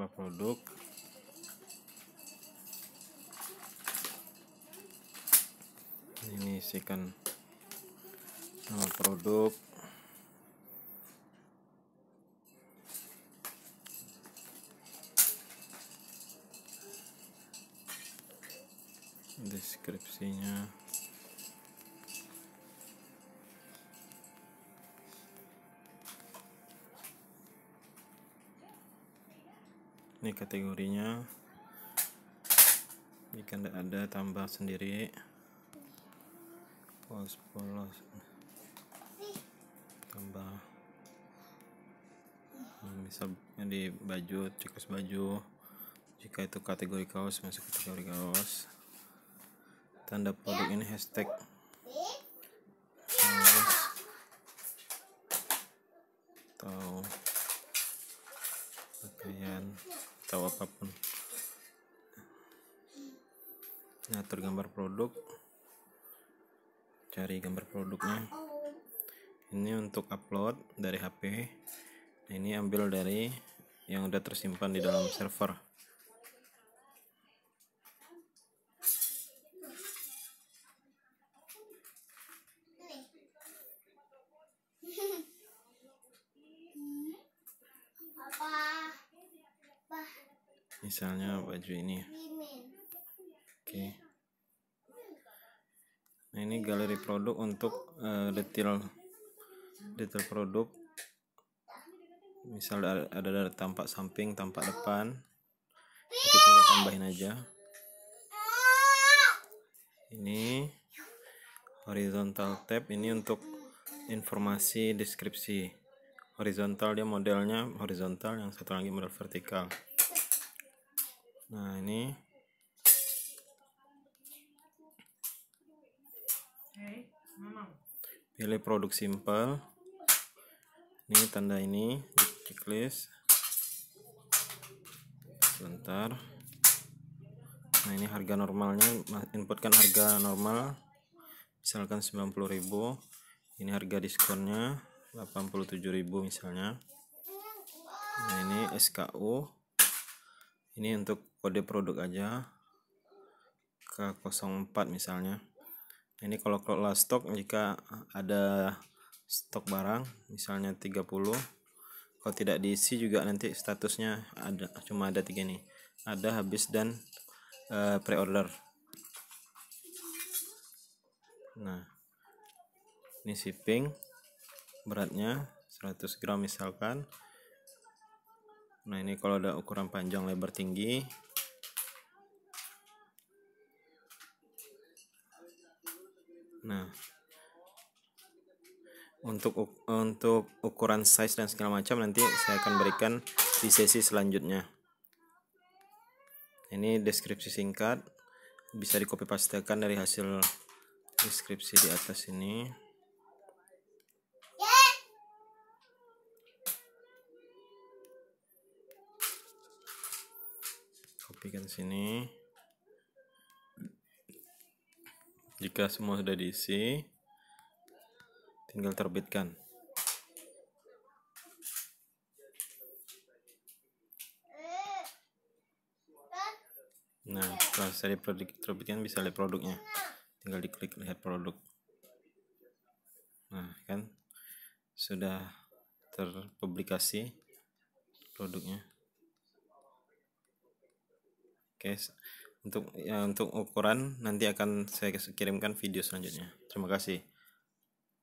tambah produk ini isikan nama eh, produk deskripsinya ini kategorinya jika tidak ada tambah sendiri polos polos tambah bisa di baju cekus baju jika itu kategori kaos masuk kategori kaos tanda produk ini hashtag atau apapun nah gambar produk cari gambar produknya ini untuk upload dari HP ini ambil dari yang udah tersimpan di dalam server misalnya baju ini oke nah ini galeri produk untuk uh, detail detail produk misal ada, ada tampak samping tampak depan kita tinggal tambahin aja ini horizontal tab ini untuk informasi deskripsi horizontal dia modelnya horizontal yang satu lagi model vertikal nah ini pilih produk simple ini tanda ini di checklist sebentar nah ini harga normalnya inputkan harga normal misalkan 90.000 ini harga diskonnya 87.000 misalnya nah ini SKU ini untuk kode produk aja K04 misalnya ini kalau kelola stok jika ada stok barang misalnya 30 kalau tidak diisi juga nanti statusnya ada cuma ada tiga nih ada habis dan e, pre-order nah ini shipping beratnya 100 gram misalkan Nah ini kalau ada ukuran panjang lebar tinggi Nah untuk untuk ukuran size dan segala macam nanti saya akan berikan di sesi selanjutnya ini deskripsi singkat bisa dikopi copy pastekan dari hasil deskripsi di atas ini rapikan sini jika semua sudah diisi tinggal terbitkan nah setelah saya terbitkan bisa lihat produknya tinggal diklik lihat produk nah kan sudah terpublikasi produknya Oke, untuk ya, untuk ukuran nanti akan saya kirimkan video selanjutnya. Terima kasih.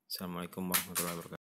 Assalamualaikum warahmatullahi wabarakatuh.